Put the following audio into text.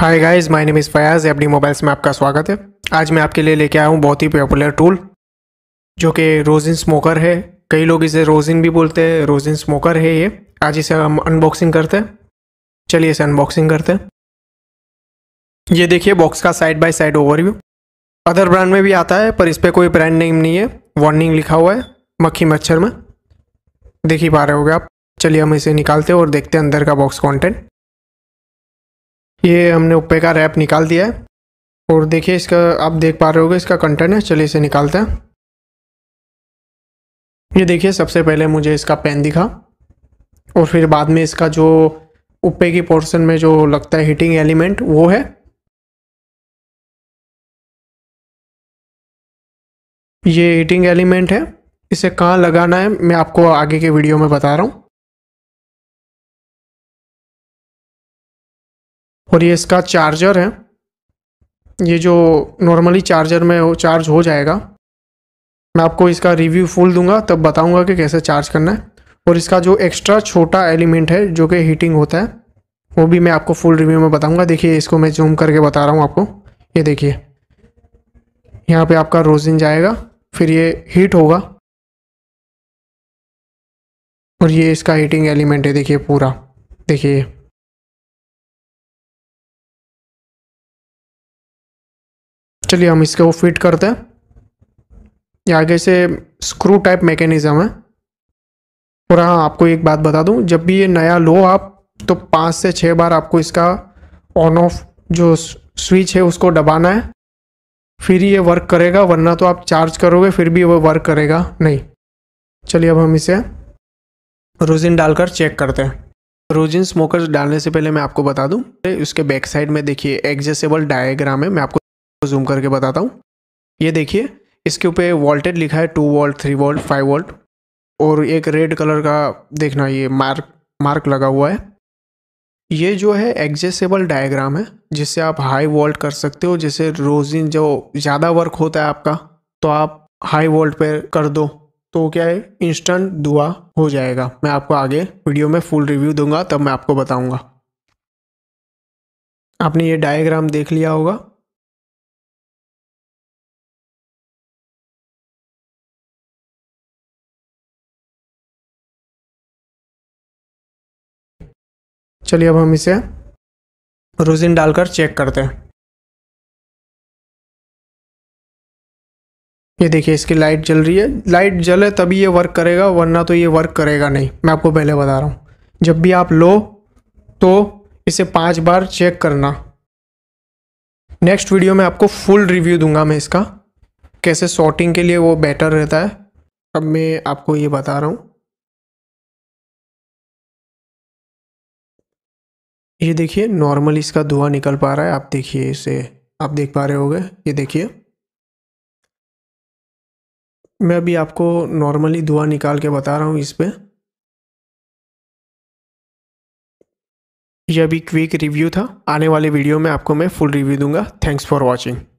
hi guys my name is Fayaz एपडी mobiles में आपका स्वागत है आज मैं आपके लिए लेके आया हूँ बहुत ही पॉपुलर टूल जो कि रोजिन स्मोकर है कई लोग इसे रोजिन भी बोलते हैं रोजिन स्मोकर है ये आज इसे हम अनबॉक्सिंग करते हैं चलिए इसे अनबॉक्सिंग करते हैं ये देखिए बॉक्स का side by side overview other brand में भी आता है पर इस पर कोई ब्रांड नेम नहीं है वार्निंग लिखा हुआ है मक्खी मच्छर में देख ही पा रहे हो आप चलिए हम इसे निकालते हैं और देखते हैं अंदर का बॉक्स कॉन्टेंट ये हमने उपे का रैप निकाल दिया है और देखिए इसका आप देख पा रहे होगे इसका कंटेंट है चलिए इसे निकालते हैं ये देखिए सबसे पहले मुझे इसका पेन दिखा और फिर बाद में इसका जो ऊपे की पोर्शन में जो लगता है हीटिंग एलिमेंट वो है ये हीटिंग एलिमेंट है इसे कहाँ लगाना है मैं आपको आगे के वीडियो में बता रहा हूँ और ये इसका चार्जर है ये जो नॉर्मली चार्जर में वो चार्ज हो जाएगा मैं आपको इसका रिव्यू फुल दूंगा तब बताऊंगा कि कैसे चार्ज करना है और इसका जो एक्स्ट्रा छोटा एलिमेंट है जो कि हीटिंग होता है वो भी मैं आपको फुल रिव्यू में बताऊंगा देखिए इसको मैं जूम करके बता रहा हूँ आपको ये देखिए यहाँ पे आपका रोजिन जाएगा फिर ये हीट होगा और ये इसका हीटिंग एलिमेंट है देखिए पूरा देखिए चलिए हम इसको फिट करते हैं ये आगे से स्क्रू टाइप मैकेनिज़्म है और हाँ आपको एक बात बता दूं जब भी ये नया लो आप तो पाँच से छः बार आपको इसका ऑन ऑफ जो स्विच है उसको दबाना है फिर ये वर्क करेगा वरना तो आप चार्ज करोगे फिर भी वो वर्क करेगा नहीं चलिए अब हम इसे रोजिन डालकर चेक करते हैं रोजिन स्मोकर्स डालने से पहले मैं आपको बता दूं उसके बैक साइड में देखिए एडजस्टेबल डायग्राम है मैं आपको जूम करके बताता हूँ ये देखिए इसके ऊपर वोल्टेज लिखा है two volt three volt five volt और एक रेड कलर का देखना ये मार्क मार्क लगा हुआ है ये जो है एग्जेसेबल डायग्राम है जिससे आप हाई वोल्ट कर सकते हो जैसे रोजिन जो ज़्यादा वर्क होता है आपका तो आप हाई वोल्ट पर कर दो तो क्या है इंस्टेंट दुआ हो जाएगा मैं आपको आगे वीडियो में फुल रिव्यू दूंगा तब मैं आपको बताऊंगा आपने ये डायग्राम देख लिया होगा चलिए अब हम इसे रोजिन डालकर चेक करते हैं ये देखिए इसकी लाइट जल रही है लाइट जले तभी ये वर्क करेगा वरना तो ये वर्क करेगा नहीं मैं आपको पहले बता रहा हूँ जब भी आप लो तो इसे पाँच बार चेक करना नेक्स्ट वीडियो में आपको फुल रिव्यू दूंगा मैं इसका कैसे सॉर्टिंग के लिए वो बेटर रहता है अब मैं आपको ये बता रहा हूँ ये देखिए नॉर्मल इसका धुआं निकल पा रहा है आप देखिए इसे आप देख पा रहे होगे ये देखिए मैं अभी आपको नॉर्मली धुआं निकाल के बता रहा हूँ इस पर यह अभी क्विक रिव्यू था आने वाले वीडियो में आपको मैं फुल रिव्यू दूंगा थैंक्स फॉर वॉचिंग